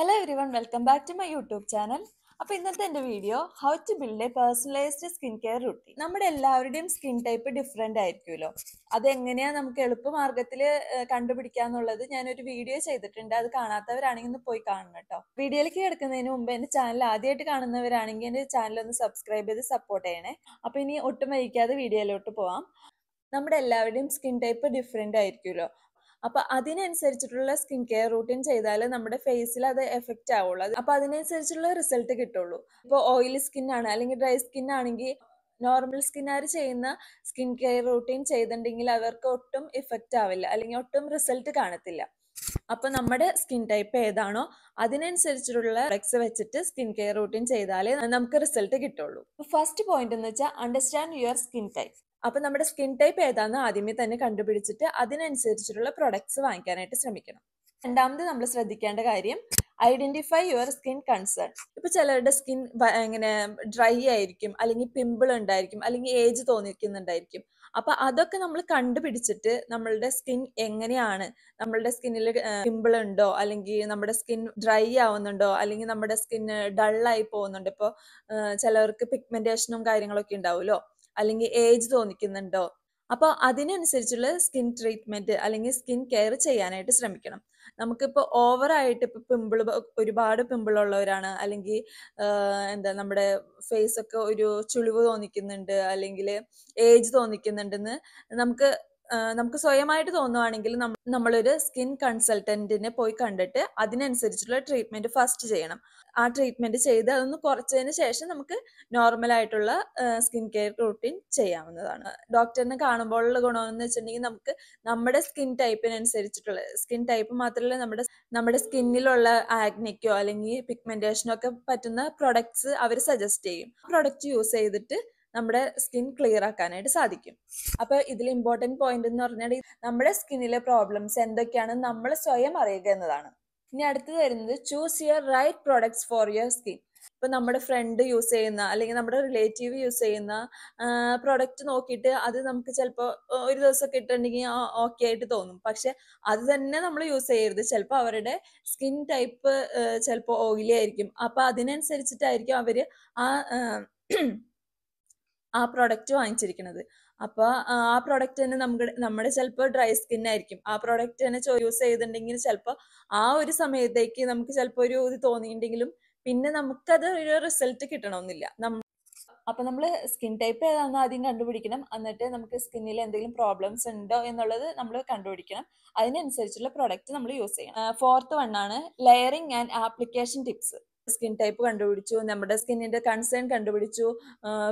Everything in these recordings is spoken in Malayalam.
hello everyone welcome back to my YouTube channel അപ്പോൾ ഇന്നത്തെ എന്റെ video how to build a personalised skin care routine നമ്മുടെ എല്ലാവരുടെയും സ്കിൻ ടൈപ്പ് ഡിഫറെന്റ് ആയിരിക്കുമല്ലോ അതെങ്ങനെയാണ് നമുക്ക് എളുപ്പമാർഗത്തിൽ കണ്ടുപിടിക്കുക എന്നുള്ളത് ഞാനൊരു വീഡിയോ ചെയ്തിട്ടുണ്ട് അത് കാണാത്തവരാണെങ്കിൽ ഒന്ന് പോയി കാണണം കേട്ടോ വീഡിയോയിലേക്ക് കിടക്കുന്നതിന് മുമ്പ് എന്റെ ചാനൽ ആദ്യമായിട്ട് കാണുന്നവരാണെങ്കിൽ എന്റെ ചാനൽ ഒന്ന് സബ്സ്ക്രൈബ് ചെയ്ത് സപ്പോർട്ട് ചെയ്യണേ അപ്പോൾ ഇനി ഒട്ടും വൈകിക്കാതെ വീഡിയോയിലോട്ട് പോവാം നമ്മുടെ എല്ലാവരുടെയും സ്കിൻ ടൈപ്പ് ഡിഫറെന്റ് ആയിരിക്കുമല്ലോ അപ്പൊ അതിനനുസരിച്ചിട്ടുള്ള സ്കിൻ കെയർ റൂട്ടീൻ ചെയ്താൽ നമ്മുടെ ഫേസിൽ അത് എഫക്റ്റ് ആവുള്ളൂ അപ്പൊ അതിനനുസരിച്ചുള്ള റിസൾട്ട് കിട്ടുള്ളൂ ഇപ്പോൾ ഓയിലി സ്കിൻ ആണ് അല്ലെങ്കിൽ ഡ്രൈ സ്കിൻ ആണെങ്കിൽ നോർമൽ സ്കിന്നുകാർ ചെയ്യുന്ന സ്കിൻ കെയർ റൂട്ടീൻ ചെയ്തിട്ടുണ്ടെങ്കിൽ അവർക്ക് ഒട്ടും ഇഫക്റ്റ് ആവില്ല അല്ലെങ്കിൽ ഒട്ടും റിസൾട്ട് കാണത്തില്ല അപ്പോൾ നമ്മുടെ സ്കിൻ ടൈപ്പ് ഏതാണോ അതിനനുസരിച്ചിട്ടുള്ള ഫ്ലെക്സ് വെച്ചിട്ട് സ്കിൻ കെയർ റൂട്ടീൻ ചെയ്താലേ നമുക്ക് റിസൾട്ട് കിട്ടുള്ളൂ ഫസ്റ്റ് പോയിന്റ് എന്ന് വെച്ചാൽ അണ്ടർസ്റ്റാൻഡ് യുവർ സ്കിൻ ടൈപ്പ് അപ്പൊ നമ്മുടെ സ്കിൻ ടൈപ്പ് ഏതാന്ന് ആദ്യമേ തന്നെ കണ്ടുപിടിച്ചിട്ട് അതിനനുസരിച്ചിട്ടുള്ള പ്രൊഡക്ട്സ് വാങ്ങിക്കാനായിട്ട് ശ്രമിക്കണം രണ്ടാമത് നമ്മൾ ശ്രദ്ധിക്കേണ്ട കാര്യം ഐഡന്റിഫൈ യുവർ സ്കിൻ കൺസേൺ ഇപ്പൊ ചിലരുടെ സ്കിൻ ഇങ്ങനെ ഡ്രൈ ആയിരിക്കും അല്ലെങ്കിൽ പിമ്പിൾ ഉണ്ടായിരിക്കും അല്ലെങ്കിൽ ഏജ് തോന്നിക്കുന്നുണ്ടായിരിക്കും അപ്പൊ അതൊക്കെ നമ്മൾ കണ്ടുപിടിച്ചിട്ട് നമ്മളുടെ സ്കിൻ എങ്ങനെയാണ് നമ്മളുടെ സ്കിന്നിൽ പിമ്പിൾ ഉണ്ടോ അല്ലെങ്കിൽ നമ്മുടെ സ്കിൻ ഡ്രൈ ആവുന്നുണ്ടോ അല്ലെങ്കിൽ നമ്മുടെ സ്കിൻ ഡള്ളായി പോകുന്നുണ്ടോ ഇപ്പോൾ ചിലവർക്ക് പിഗ്മെന്റേഷനും കാര്യങ്ങളൊക്കെ ഉണ്ടാവുമല്ലോ അല്ലെങ്കിൽ ഏജ് തോന്നിക്കുന്നുണ്ടോ അപ്പോൾ അതിനനുസരിച്ചുള്ള സ്കിൻ ട്രീറ്റ്മെന്റ് അല്ലെങ്കിൽ സ്കിൻ കെയർ ചെയ്യാനായിട്ട് ശ്രമിക്കണം നമുക്കിപ്പോൾ ഓവറായിട്ട് ഇപ്പൊ പിമ്പിൾ ഒരുപാട് ഉള്ളവരാണ് അല്ലെങ്കിൽ എന്താ നമ്മുടെ ഫേസ് ഒക്കെ ഒരു ചുളിവ് തോന്നിക്കുന്നുണ്ട് അല്ലെങ്കിൽ ഏജ് തോന്നിക്കുന്നുണ്ടെന്ന് നമുക്ക് നമുക്ക് സ്വയമായിട്ട് തോന്നുവാണെങ്കിൽ നമ്മളൊരു സ്കിൻ കൺസൾട്ടന്റിനെ പോയി കണ്ടിട്ട് അതിനനുസരിച്ചുള്ള ട്രീറ്റ്മെന്റ് ഫസ്റ്റ് ചെയ്യണം ആ ട്രീറ്റ്മെന്റ് ചെയ്ത് അതൊന്ന് കുറച്ചതിന് ശേഷം നമുക്ക് നോർമൽ ആയിട്ടുള്ള സ്കിൻ കെയർ റൂട്ടീൻ ചെയ്യാവുന്നതാണ് ഡോക്ടറിനെ കാണുമ്പോഴുള്ള ഗുണമെന്ന് വെച്ചിട്ടുണ്ടെങ്കിൽ നമുക്ക് നമ്മുടെ സ്കിൻ ടൈപ്പിനനുസരിച്ചിട്ടുള്ള സ്കിൻ ടൈപ്പ് മാത്രമല്ല നമ്മുടെ നമ്മുടെ സ്കിന്നിലുള്ള ആഗ്നിക്കോ അല്ലെങ്കിൽ പിഗ്മെന്റേഷനോ ഒക്കെ പറ്റുന്ന പ്രൊഡക്ട്സ് അവർ സജസ്റ്റ് ചെയ്യും പ്രൊഡക്റ്റ് യൂസ് ചെയ്തിട്ട് നമ്മുടെ സ്കിൻ ക്ലിയർ ആക്കാനായിട്ട് സാധിക്കും അപ്പോൾ ഇതിൽ ഇമ്പോർട്ടൻറ്റ് പോയിന്റ് എന്ന് പറഞ്ഞാൽ നമ്മുടെ സ്കിന്നിലെ പ്രോബ്ലംസ് എന്തൊക്കെയാണ് നമ്മൾ സ്വയം അറിയുക എന്നതാണ് ഇനി അടുത്തത് വരുന്നത് choose your right products for your skin ഇപ്പൊ നമ്മുടെ ഫ്രണ്ട് യൂസ് ചെയ്യുന്ന അല്ലെങ്കിൽ നമ്മുടെ റിലേറ്റീവ് യൂസ് ചെയ്യുന്ന പ്രോഡക്റ്റ് നോക്കിയിട്ട് അത് നമുക്ക് ചിലപ്പോൾ ഒരു ദിവസമൊക്കെ ഇട്ടിട്ടുണ്ടെങ്കിൽ ഓക്കെ ആയിട്ട് തോന്നും പക്ഷെ അത് തന്നെ നമ്മൾ യൂസ് ചെയ്യരുത് ചിലപ്പോൾ അവരുടെ സ്കിൻ ടൈപ്പ് ചിലപ്പോൾ ഓയിലി ആയിരിക്കും അപ്പൊ അതിനനുസരിച്ചിട്ടായിരിക്കും അവർ ആ ആ പ്രോഡക്റ്റ് വാങ്ങിച്ചിരിക്കുന്നത് അപ്പൊ ആ പ്രോഡക്റ്റ് തന്നെ നമുക്ക് നമ്മുടെ ചിലപ്പോൾ ഡ്രൈ സ്കിൻ ആയിരിക്കും ആ പ്രോഡക്റ്റ് തന്നെ യൂസ് ചെയ്തിട്ടുണ്ടെങ്കിൽ ചിലപ്പോൾ ആ ഒരു സമയത്തേക്ക് നമുക്ക് ചിലപ്പോൾ ഒരു ഇത് തോന്നിയിട്ടുണ്ടെങ്കിലും പിന്നെ നമുക്കത് ഒരു റിസൾട്ട് കിട്ടണമെന്നില്ല അപ്പൊ നമ്മൾ സ്കിൻ ടൈപ്പ് ഏതാണെന്ന് ആദ്യം കണ്ടുപിടിക്കണം എന്നിട്ട് നമുക്ക് സ്കിന്നിൽ എന്തെങ്കിലും പ്രോബ്ലംസ് ഉണ്ടോ എന്നുള്ളത് നമ്മൾ കണ്ടുപിടിക്കണം അതിനനുസരിച്ചുള്ള പ്രോഡക്റ്റ് നമ്മൾ യൂസ് ചെയ്യണം ഫോർത്ത് വൺ ആണ് layering and application tips skin type കണ്ടുപിടിച്ചു നമ്മുടെ സ്കിന്നിന്റെ കൺസേൺ കണ്ടുപിടിച്ചു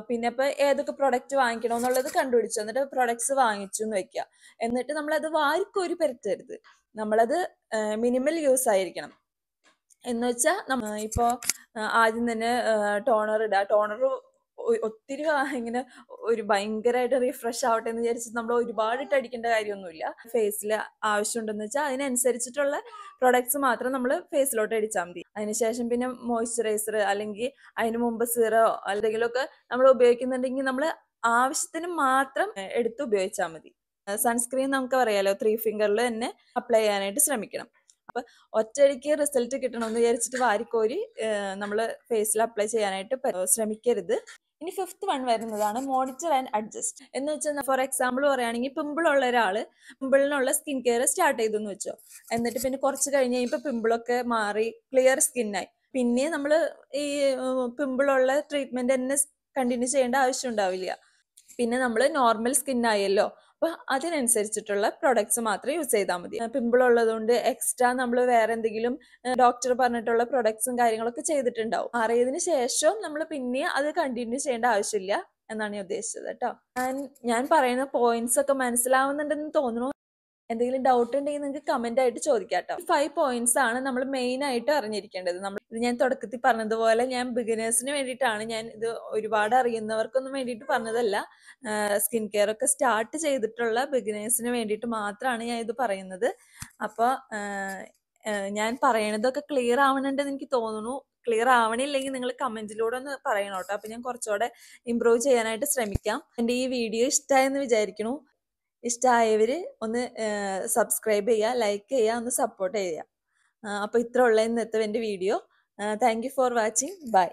പിന്നെ ഇപ്പൊ ഏതൊക്കെ പ്രൊഡക്റ്റ് വാങ്ങിക്കണം എന്നുള്ളത് കണ്ടുപിടിച്ചു എന്നിട്ട് പ്രൊഡക്ട്സ് വാങ്ങിച്ചു എന്ന് വെക്കുക എന്നിട്ട് നമ്മളത് വാരിക്കൊരു പരത്തരുത് നമ്മളത് മിനിമൽ യൂസ് ആയിരിക്കണം എന്ന് വെച്ചാൽ ഇപ്പോൾ ആദ്യം തന്നെ ടോണർ ഇടുക ടോണർ ഒത്തിരി ഇങ്ങനെ ഒരു ഭയങ്കരമായിട്ട് റീഫ്രഷ് ആവട്ടെ എന്ന് വിചാരിച്ച് നമ്മൾ ഒരുപാട് അടിക്കേണ്ട കാര്യമൊന്നുമില്ല ഫേസിൽ ആവശ്യമുണ്ടെന്ന് വെച്ചാൽ അതിനനുസരിച്ചിട്ടുള്ള പ്രൊഡക്ട്സ് മാത്രം നമ്മൾ ഫേസിലോട്ട് അടിച്ചാൽ മതി അതിനുശേഷം പിന്നെ മോയ്സ്ചറൈസർ അല്ലെങ്കിൽ അതിന് മുമ്പ് സിറോ അല്ലെങ്കിലൊക്കെ നമ്മൾ ഉപയോഗിക്കുന്നുണ്ടെങ്കിൽ നമ്മൾ ആവശ്യത്തിന് മാത്രം എടുത്ത് ഉപയോഗിച്ചാൽ മതി സൺസ്ക്രീൻ നമുക്ക് അറിയാലോ ത്രീ ഫിംഗറിൽ തന്നെ അപ്ലൈ ചെയ്യാനായിട്ട് ശ്രമിക്കണം അപ്പൊ ഒറ്റയടിക്ക് റിസൾട്ട് കിട്ടണമെന്ന് വിചാരിച്ചിട്ട് വാരിക്കോരി നമ്മൾ ഫേസിൽ അപ്ലൈ ചെയ്യാനായിട്ട് ശ്രമിക്കരുത് ഇനി ഫിഫ്ത്ത് വൺ വരുന്നതാണ് മോണിറ്റർ ആൻഡ് അഡ്ജസ്റ്റ് എന്ന് വെച്ചാൽ ഫോർ എക്സാമ്പിൾ പറയുകയാണെങ്കിൽ ഉള്ള ഒരാൾ പിമ്പിളിനുള്ള സ്കിൻ കെയർ സ്റ്റാർട്ട് എന്ന് വെച്ചോ എന്നിട്ട് പിന്നെ കുറച്ച് കഴിഞ്ഞ് കഴിയുമ്പോൾ പിമ്പിളൊക്കെ മാറി ക്ലിയർ സ്കിന്നായി പിന്നെ നമ്മൾ ഈ പിമ്പിളുള്ള ട്രീറ്റ്മെന്റ് തന്നെ കണ്ടിന്യൂ ചെയ്യേണ്ട ആവശ്യം ഉണ്ടാവില്ല പിന്നെ നമ്മൾ നോർമൽ സ്കിൻ ആയല്ലോ അപ്പൊ അതിനനുസരിച്ചിട്ടുള്ള പ്രോഡക്ട്സ് മാത്രം യൂസ് ചെയ്താൽ മതി പിമ്പിൾ ഉള്ളതുകൊണ്ട് എക്സ്ട്രാ നമ്മൾ വേറെ എന്തെങ്കിലും ഡോക്ടർ പറഞ്ഞിട്ടുള്ള പ്രൊഡക്ട്സും കാര്യങ്ങളൊക്കെ ചെയ്തിട്ടുണ്ടാവും മാറിയതിന് ശേഷവും നമ്മൾ പിന്നെ അത് കണ്ടിന്യൂ ചെയ്യേണ്ട ആവശ്യമില്ല എന്നാണ് ഞാൻ ഉദ്ദേശിച്ചത് കേട്ടോ ഞാൻ ഞാൻ പറയുന്ന പോയിന്റ്സ് ഒക്കെ മനസ്സിലാവുന്നുണ്ടെന്ന് തോന്നുന്നു എന്തെങ്കിലും ഡൗട്ട് ഉണ്ടെങ്കിൽ നിങ്ങൾക്ക് കമന്റ് ആയിട്ട് ചോദിക്കാം കേട്ടോ ഫൈവ് പോയിന്റ്സ് ആണ് നമ്മൾ മെയിൻ ആയിട്ട് അറിഞ്ഞിരിക്കേണ്ടത് നമ്മൾ ഇത് ഞാൻ തുടക്കത്തിൽ പറഞ്ഞതുപോലെ ഞാൻ ബിഗിനേഴ്സിന് വേണ്ടിയിട്ടാണ് ഞാൻ ഇത് ഒരുപാട് അറിയുന്നവർക്കൊന്നും വേണ്ടിയിട്ട് പറഞ്ഞതല്ല സ്കിൻ കെയർ ഒക്കെ സ്റ്റാർട്ട് ചെയ്തിട്ടുള്ള ബിഗിനേഴ്സിന് വേണ്ടിയിട്ട് മാത്രമാണ് ഞാൻ ഇത് പറയുന്നത് അപ്പോൾ ഞാൻ പറയണതൊക്കെ ക്ലിയർ ആവണുണ്ടെന്ന് എനിക്ക് തോന്നുന്നു ക്ലിയർ ആവണില്ലെങ്കിൽ നിങ്ങൾ കമന്റിലൂടെ ഒന്ന് പറയണോട്ടോ അപ്പൊ ഞാൻ കുറച്ചുകൂടെ ഇമ്പ്രൂവ് ചെയ്യാനായിട്ട് ശ്രമിക്കാം എന്റെ ഈ വീഡിയോ ഇഷ്ടമായെന്ന് വിചാരിക്കുന്നു ഇഷ്ടമായവർ ഒന്ന് സബ്സ്ക്രൈബ് ചെയ്യുക ലൈക്ക് ചെയ്യുക ഒന്ന് സപ്പോർട്ട് ചെയ്യുക അപ്പോൾ ഇത്ര ഉള്ള ഇന്നത്തെ എൻ്റെ video thank you for watching by